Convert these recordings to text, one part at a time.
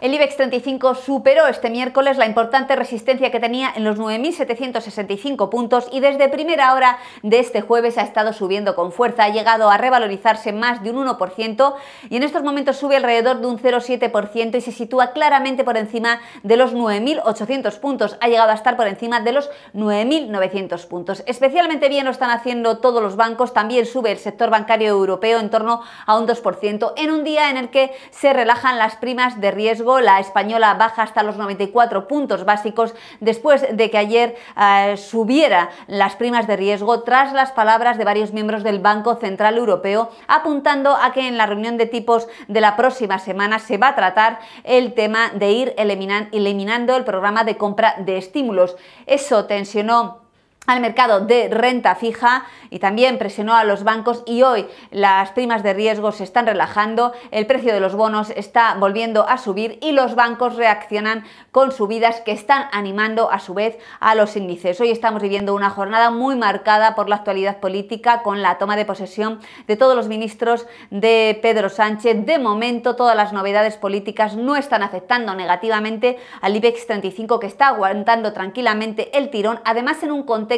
El IBEX 35 superó este miércoles la importante resistencia que tenía en los 9.765 puntos y desde primera hora de este jueves ha estado subiendo con fuerza, ha llegado a revalorizarse más de un 1% y en estos momentos sube alrededor de un 0,7% y se sitúa claramente por encima de los 9.800 puntos, ha llegado a estar por encima de los 9.900 puntos. Especialmente bien lo están haciendo todos los bancos, también sube el sector bancario europeo en torno a un 2% en un día en el que se relajan las primas de riesgo la española baja hasta los 94 puntos básicos después de que ayer eh, subiera las primas de riesgo tras las palabras de varios miembros del Banco Central Europeo apuntando a que en la reunión de tipos de la próxima semana se va a tratar el tema de ir eliminando el programa de compra de estímulos. Eso tensionó al mercado de renta fija y también presionó a los bancos y hoy las primas de riesgo se están relajando, el precio de los bonos está volviendo a subir y los bancos reaccionan con subidas que están animando a su vez a los índices. Hoy estamos viviendo una jornada muy marcada por la actualidad política con la toma de posesión de todos los ministros de Pedro Sánchez. De momento todas las novedades políticas no están afectando negativamente al IBEX 35 que está aguantando tranquilamente el tirón, además en un contexto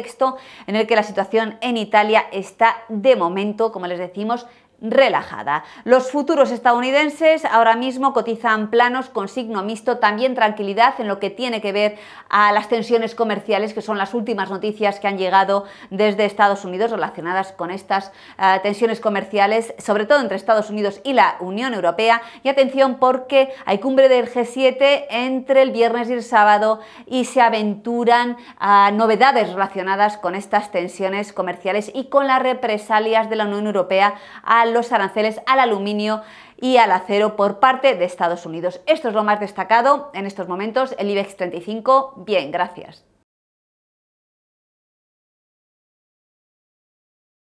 en el que la situación en Italia está de momento, como les decimos, relajada. Los futuros estadounidenses ahora mismo cotizan planos con signo mixto, también tranquilidad en lo que tiene que ver a las tensiones comerciales, que son las últimas noticias que han llegado desde Estados Unidos relacionadas con estas eh, tensiones comerciales, sobre todo entre Estados Unidos y la Unión Europea. Y atención porque hay cumbre del G7 entre el viernes y el sábado y se aventuran eh, novedades relacionadas con estas tensiones comerciales y con las represalias de la Unión Europea los aranceles al aluminio y al acero por parte de Estados Unidos. Esto es lo más destacado en estos momentos. El IBEX 35, bien, gracias.